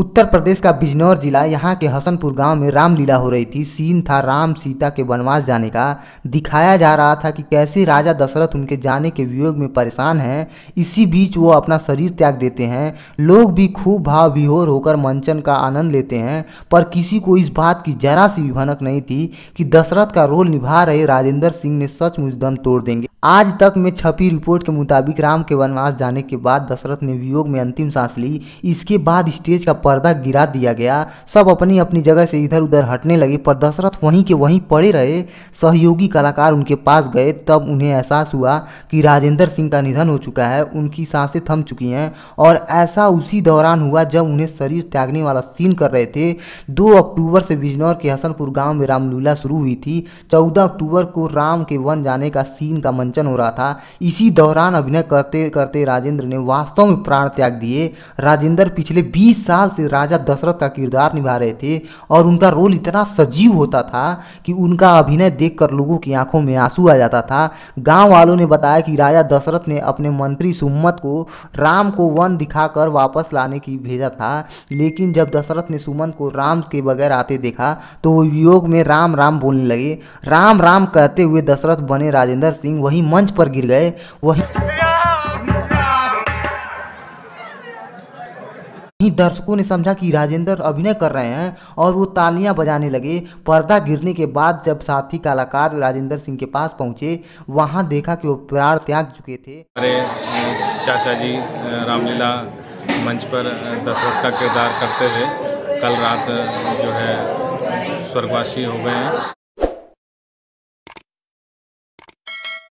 उत्तर प्रदेश का बिजनौर जिला यहाँ के हसनपुर गांव में रामलीला हो रही थी सीन था राम सीता के वनवास जाने का दिखाया जा रहा था कि कैसे राजा दशरथ उनके जाने के वियोग में परेशान हैं इसी बीच वो अपना शरीर त्याग देते हैं लोग भी खूब भाव विहोर होकर मंचन का आनंद लेते हैं पर किसी को इस बात की जरा सी भी भनक नहीं थी कि दशरथ का रोल निभा रहे राजेंद्र सिंह ने सचमुच दम तोड़ देंगे आज तक में छपी रिपोर्ट के मुताबिक राम के वनवास जाने के बाद दशरथ ने वियोग में अंतिम सांस ली इसके बाद स्टेज का पर्दा गिरा दिया गया सब अपनी अपनी जगह से इधर उधर हटने लगे पर दशरथ वहीं के वहीं पड़े रहे सहयोगी कलाकार उनके पास गए तब उन्हें एहसास हुआ कि राजेंद्र सिंह का निधन हो चुका है उनकी सांसें थम चुकी हैं और ऐसा उसी दौरान हुआ जब उन्हें शरीर त्यागने वाला सीन कर रहे थे दो अक्टूबर से बिजनौर के हसनपुर गाँव में रामलीला शुरू हुई थी चौदह अक्टूबर को राम के वन जाने का सीन का मंचन हो रहा था इसी दौरान अभिनय करते करते राजेंद्र ने वास्तव में प्राण त्याग दिए राजेंद्र पिछले 20 साल से राजा दशरथ का किरदार निभा रहे थे और उनका रोल इतना सजीव होता था कि उनका अभिनय देखकर लोगों की आंखों में आंसू आ जाता था गांव वालों ने बताया कि राजा दशरथ ने अपने मंत्री सुम्मत को राम को वन दिखाकर वापस लाने की भेजा था लेकिन जब दशरथ ने सुमन को राम के बगैर आते देखा तो वो योग में राम राम बोलने लगे राम राम कहते हुए दशरथ बने राजेंद्र सिंह वही मंच पर गिर गए वही ही दर्शकों ने समझा कि राजेंद्र अभिनय कर रहे हैं और वो तालियां बजाने लगे पर्दा गिरने के बाद जब साथी कलाकार राजेंद्र सिंह के पास पहुंचे वहां देखा कि वो प्यार त्याग चुके थे अरे चाचा जी रामलीला मंच पर दशरथ का किरदार करते हुए कल रात जो है स्वर्गवासी हो गए हैं